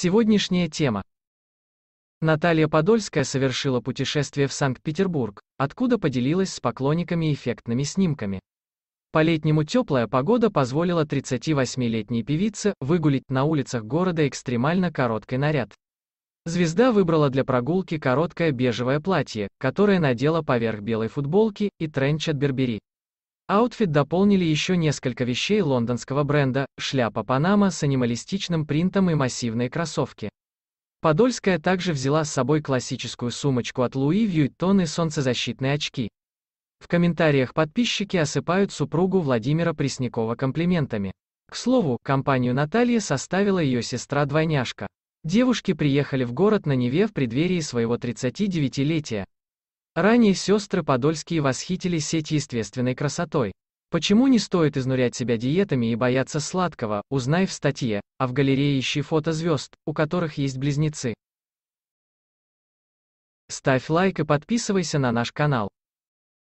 Сегодняшняя тема. Наталья Подольская совершила путешествие в Санкт-Петербург, откуда поделилась с поклонниками эффектными снимками. По-летнему теплая погода позволила 38-летней певице выгулить на улицах города экстремально короткий наряд. Звезда выбрала для прогулки короткое бежевое платье, которое надела поверх белой футболки и тренч от Бербери. Аутфит дополнили еще несколько вещей лондонского бренда, шляпа Панама с анималистичным принтом и массивные кроссовки. Подольская также взяла с собой классическую сумочку от Луи Вьюиттон и солнцезащитные очки. В комментариях подписчики осыпают супругу Владимира Преснякова комплиментами. К слову, компанию Натальи составила ее сестра-двойняшка. Девушки приехали в город на Неве в преддверии своего 39-летия. Ранее сестры Подольские восхитились сеть естественной красотой. Почему не стоит изнурять себя диетами и бояться сладкого, узнай в статье, а в галерее ищи фото звезд, у которых есть близнецы. Ставь лайк и подписывайся на наш канал.